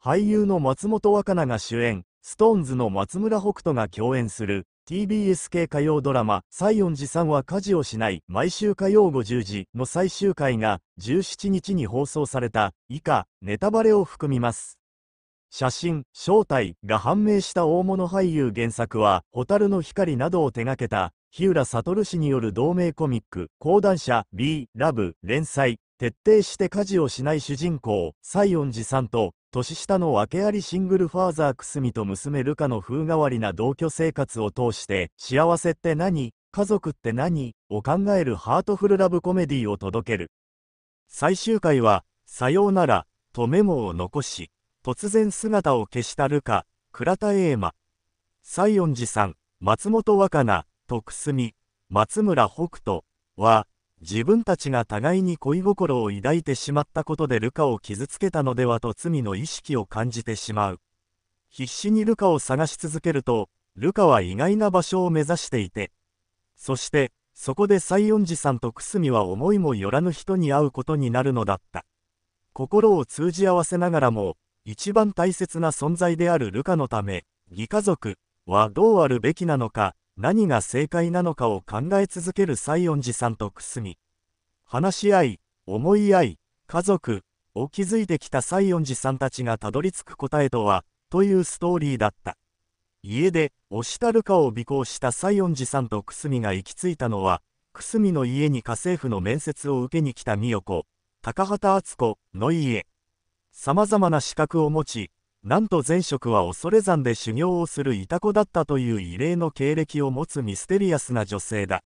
俳優の松本若菜が主演、SixTONES の松村北斗が共演する TBS 系火曜ドラマ「西園寺さんは家事をしない」毎週火曜午10時の最終回が17日に放送された以下ネタバレを含みます写真正体が判明した大物俳優原作は「蛍の光」などを手掛けた日浦悟氏による同名コミック「講談社 B ラブ」連載徹底して家事をしない主人公西園寺さんと年下の訳ありシングルファーザー久住と娘ルカの風変わりな同居生活を通して幸せって何家族って何を考えるハートフルラブコメディを届ける最終回は「さようなら」とメモを残し突然姿を消したルカ倉田栄馬西園寺さん松本若菜とす住松村北斗は自分たちが互いに恋心を抱いてしまったことでルカを傷つけたのではと罪の意識を感じてしまう。必死にルカを探し続けると、ルカは意外な場所を目指していて、そして、そこで西園寺さんと久住は思いもよらぬ人に会うことになるのだった。心を通じ合わせながらも、一番大切な存在であるルカのため、義家族はどうあるべきなのか、何が正解なのかを考え続ける西園寺さんと久住話し合い思い合い家族を築いてきた西園寺さんたちがたどり着く答えとはというストーリーだった家で押したるかを尾行した西園寺さんと久住が行き着いたのは久住の家に家政婦の面接を受けに来た美代子高畑敦子の家様々な資格を持ちなんと前職は恐山で修行をするイタコだったという異例の経歴を持つミステリアスな女性だ。